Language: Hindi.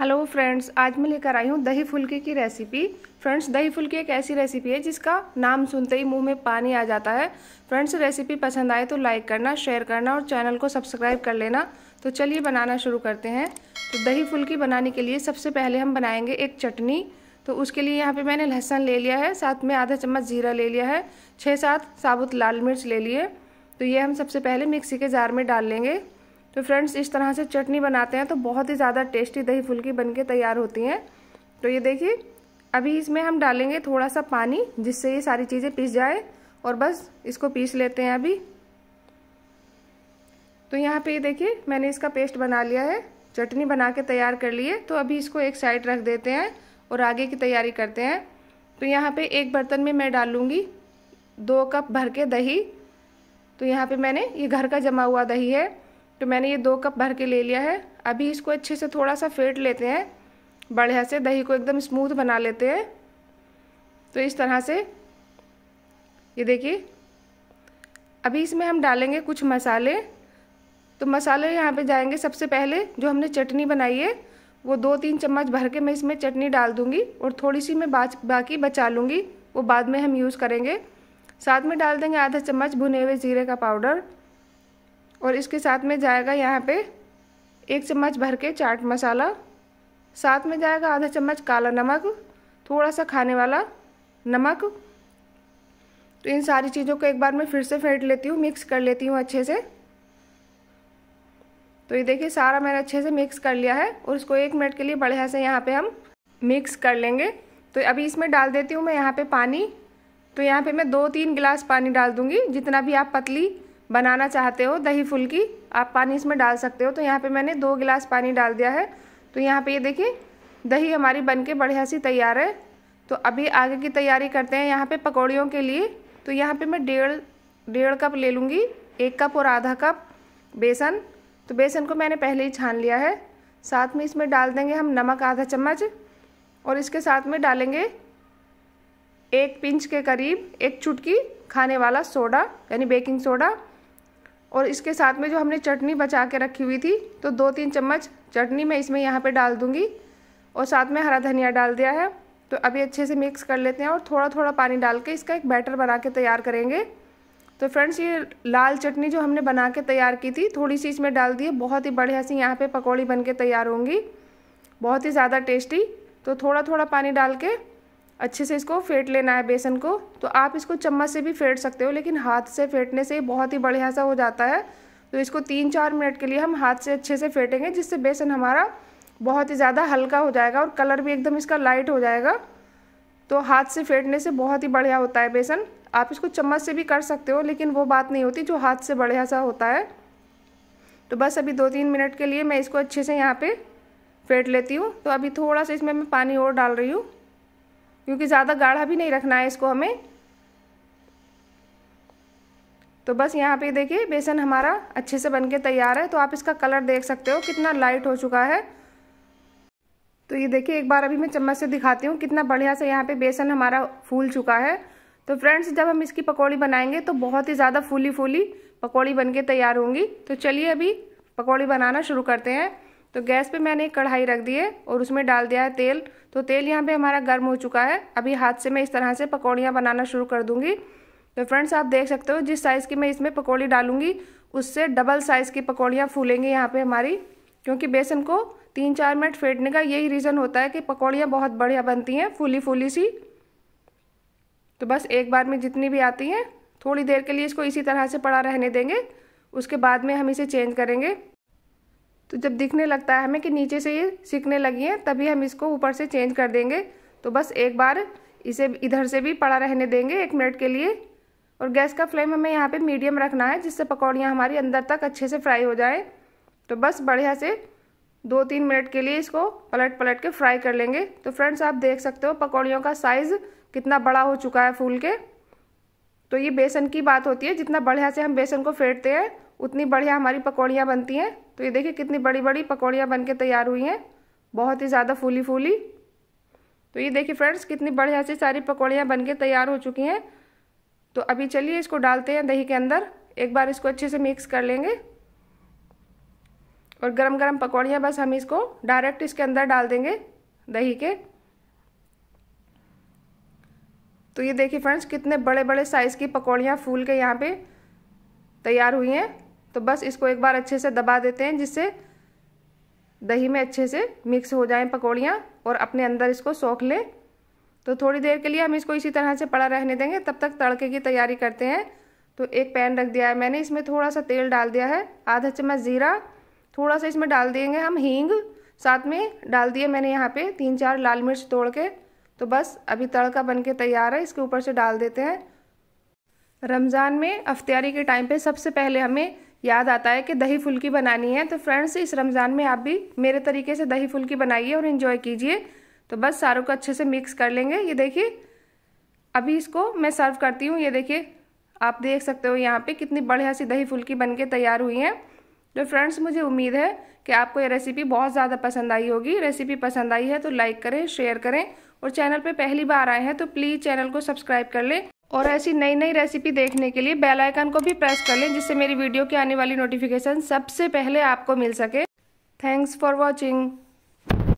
हेलो फ्रेंड्स आज मैं लेकर आई हूँ दही फुलके की रेसिपी फ्रेंड्स दही फुलके एक ऐसी रेसिपी है जिसका नाम सुनते ही मुंह में पानी आ जाता है फ्रेंड्स रेसिपी पसंद आए तो लाइक करना शेयर करना और चैनल को सब्सक्राइब कर लेना तो चलिए बनाना शुरू करते हैं तो दही फुलकी बनाने के लिए सबसे पहले हम बनाएंगे एक चटनी तो उसके लिए यहाँ पर मैंने लहसुन ले लिया है साथ में आधा चम्मच जीरा ले लिया है छः सात साबुत लाल मिर्च ले लिए तो ये हम सबसे पहले मिक्सी के जार में डाल लेंगे तो फ्रेंड्स इस तरह से चटनी बनाते हैं तो बहुत ही ज़्यादा टेस्टी दही फुल्की बन के तैयार होती हैं तो ये देखिए अभी इसमें हम डालेंगे थोड़ा सा पानी जिससे ये सारी चीज़ें पीस जाए और बस इसको पीस लेते हैं अभी तो यहाँ पे देखिए मैंने इसका पेस्ट बना लिया है चटनी बना के तैयार कर लिए तो अभी इसको एक साइड रख देते हैं और आगे की तैयारी करते हैं तो यहाँ पे एक बर्तन में मैं डालूँगी दो कप भर के दही तो यहाँ पे मैंने ये घर का जमा हुआ दही है तो मैंने ये दो कप भर के ले लिया है अभी इसको अच्छे से थोड़ा सा फेट लेते हैं बढ़िया से दही को एकदम स्मूथ बना लेते हैं तो इस तरह से ये देखिए अभी इसमें हम डालेंगे कुछ मसाले तो मसाले यहाँ पे जाएंगे सबसे पहले जो हमने चटनी बनाई है वो दो तीन चम्मच भर के मैं इसमें चटनी डाल दूँगी और थोड़ी सी मैं बाच बाकी बचा लूँगी वो बाद में हम यूज़ करेंगे साथ में डाल देंगे आधा चम्मच भुने हुए ज़ीरे का पाउडर और इसके साथ में जाएगा यहाँ पे एक चम्मच भर के चाट मसाला साथ में जाएगा आधा चम्मच काला नमक थोड़ा सा खाने वाला नमक तो इन सारी चीज़ों को एक बार मैं फिर से फेंट लेती हूँ मिक्स कर लेती हूँ अच्छे से तो ये देखिए सारा मैंने अच्छे से मिक्स कर लिया है और इसको एक मिनट के लिए बढ़िया से यहाँ पे हम मिक्स कर लेंगे तो अभी इसमें डाल देती हूँ मैं यहाँ पे पानी तो यहाँ पे मैं दो तीन गिलास पानी डाल दूँगी जितना भी आप पतली बनाना चाहते हो दही फुल्की आप पानी इसमें डाल सकते हो तो यहाँ पे मैंने दो गिलास पानी डाल दिया है तो यहाँ पे ये देखिए दही हमारी बन के बढ़िया सी तैयार है तो अभी आगे की तैयारी करते हैं यहाँ पे पकौड़ियों के लिए तो यहाँ पे मैं डेढ़ डेढ़ कप ले लूँगी एक कप और आधा कप बेसन तो बेसन को मैंने पहले ही छान लिया है साथ में इसमें डाल देंगे हम नमक आधा चम्मच और इसके साथ में डालेंगे एक पिंच के करीब एक चुटकी खाने वाला सोडा यानी बेकिंग सोडा और इसके साथ में जो हमने चटनी बचा के रखी हुई थी तो दो तीन चम्मच चटनी मैं इसमें यहाँ पे डाल दूँगी और साथ में हरा धनिया डाल दिया है तो अभी अच्छे से मिक्स कर लेते हैं और थोड़ा थोड़ा पानी डाल के इसका एक बैटर बना के तैयार करेंगे तो फ्रेंड्स ये लाल चटनी जो हमने बना के तैयार की थी थोड़ी सी इसमें डाल दी है बहुत ही बढ़िया सी यहाँ पर पकौड़ी बन के तैयार होंगी बहुत ही ज़्यादा टेस्टी तो थोड़ा थोड़ा पानी डाल के अच्छे से इसको फेंट लेना है बेसन को तो आप इसको चम्मच से भी फेंट सकते हो लेकिन हाथ से फेंटने से बहुत ही बढ़िया सा हो जाता है तो इसको तीन चार मिनट के लिए हम हाथ से अच्छे से फेंटेंगे जिससे बेसन हमारा बहुत ही ज़्यादा हल्का हो जाएगा और कलर भी एकदम इसका लाइट हो जाएगा तो हाथ से फेंटने से बहुत ही बढ़िया होता है बेसन आप इसको चम्मच से भी कर सकते हो लेकिन वो बात नहीं होती जो हाथ से बढ़िया सा होता है तो बस अभी दो तीन मिनट के लिए मैं इसको अच्छे से यहाँ पे फेंट लेती हूँ तो अभी थोड़ा सा इसमें मैं पानी और डाल रही हूँ क्योंकि ज़्यादा गाढ़ा भी नहीं रखना है इसको हमें तो बस यहाँ पे देखिए बेसन हमारा अच्छे से बनके तैयार है तो आप इसका कलर देख सकते हो कितना लाइट हो चुका है तो ये देखिए एक बार अभी मैं चम्मच से दिखाती हूँ कितना बढ़िया से यहाँ पे बेसन हमारा फूल चुका है तो फ्रेंड्स जब हम इसकी पकौड़ी बनाएंगे तो बहुत ही ज़्यादा फूली फूली पकौड़ी बन तैयार होंगी तो चलिए अभी पकौड़ी बनाना शुरू करते हैं तो गैस पे मैंने एक कढ़ाई रख दी है और उसमें डाल दिया है तेल तो तेल यहाँ पे हमारा गर्म हो चुका है अभी हाथ से मैं इस तरह से पकौड़ियाँ बनाना शुरू कर दूँगी तो फ्रेंड्स आप देख सकते हो जिस साइज़ की मैं इसमें पकौड़ी डालूँगी उससे डबल साइज़ की पकौड़ियाँ फूलेंगी यहाँ पर हमारी क्योंकि बेसन को तीन चार मिनट फेंटने का यही रीज़न होता है कि पकौड़ियाँ बहुत बढ़िया बनती हैं फूली फूली सी तो बस एक बार में जितनी भी आती हैं थोड़ी देर के लिए इसको इसी तरह से पड़ा रहने देंगे उसके बाद में हम इसे चेंज करेंगे तो जब दिखने लगता है हमें कि नीचे से ये सीखने लगी है तभी हम इसको ऊपर से चेंज कर देंगे तो बस एक बार इसे इधर से भी पड़ा रहने देंगे एक मिनट के लिए और गैस का फ्लेम हमें यहाँ पे मीडियम रखना है जिससे पकौड़ियाँ हमारी अंदर तक अच्छे से फ्राई हो जाए तो बस बढ़िया से दो तीन मिनट के लिए इसको पलट पलट के फ्राई कर लेंगे तो फ्रेंड्स आप देख सकते हो पकौड़ियों का साइज़ कितना बड़ा हो चुका है फूल के तो ये बेसन की बात होती है जितना बढ़िया से हम बेसन को फेंटते हैं उतनी बढ़िया हमारी पकौड़ियाँ बनती हैं तो ये देखिए कितनी बड़ी बड़ी पकौड़ियाँ बन के तैयार हुई हैं बहुत ही ज़्यादा फूली फूली तो ये देखिए फ्रेंड्स कितनी बढ़िया से सारी पकौड़ियाँ बन के तैयार हो चुकी हैं तो अभी चलिए इसको डालते हैं दही के अंदर एक बार इसको अच्छे से मिक्स कर लेंगे और गरम गरम पकौड़ियाँ बस हम इसको डायरेक्ट इसके अंदर डाल देंगे दही के तो ये देखिए फ्रेंड्स कितने बड़े बड़े साइज़ की पकौड़ियाँ फूल के यहाँ पे तैयार हुई हैं तो बस इसको एक बार अच्छे से दबा देते हैं जिससे दही में अच्छे से मिक्स हो जाएं पकौड़ियाँ और अपने अंदर इसको सोख लें तो थोड़ी देर के लिए हम इसको इसी तरह से पड़ा रहने देंगे तब तक तड़के की तैयारी करते हैं तो एक पैन रख दिया है मैंने इसमें थोड़ा सा तेल डाल दिया है आधा चम्मच ज़ीरा थोड़ा सा इसमें डाल देंगे हम हींग साथ में डाल दिए मैंने यहाँ पे तीन चार लाल मिर्च तोड़ के तो बस अभी तड़का बन के तैयार है इसके ऊपर से डाल देते हैं रमज़ान में अफ्तियारी के टाइम पे सबसे पहले हमें याद आता है कि दही फुल्की बनानी है तो फ्रेंड्स इस रमज़ान में आप भी मेरे तरीके से दही फुल्की बनाइए और इन्जॉय कीजिए तो बस सारों को अच्छे से मिक्स कर लेंगे ये देखिए अभी इसको मैं सर्व करती हूँ ये देखिए आप देख सकते हो यहाँ पे कितनी बढ़िया सी दही फुल्की बन के तैयार हुई है तो फ्रेंड्स मुझे उम्मीद है कि आपको ये रेसिपी बहुत ज़्यादा पसंद आई होगी रेसिपी पसंद आई है तो लाइक करें शेयर करें और चैनल पे पहली बार आए हैं तो प्लीज़ चैनल को सब्सक्राइब कर लें और ऐसी नई नई रेसिपी देखने के लिए बेल आइकन को भी प्रेस कर लें जिससे मेरी वीडियो की आने वाली नोटिफिकेशन सबसे पहले आपको मिल सके थैंक्स फॉर वॉचिंग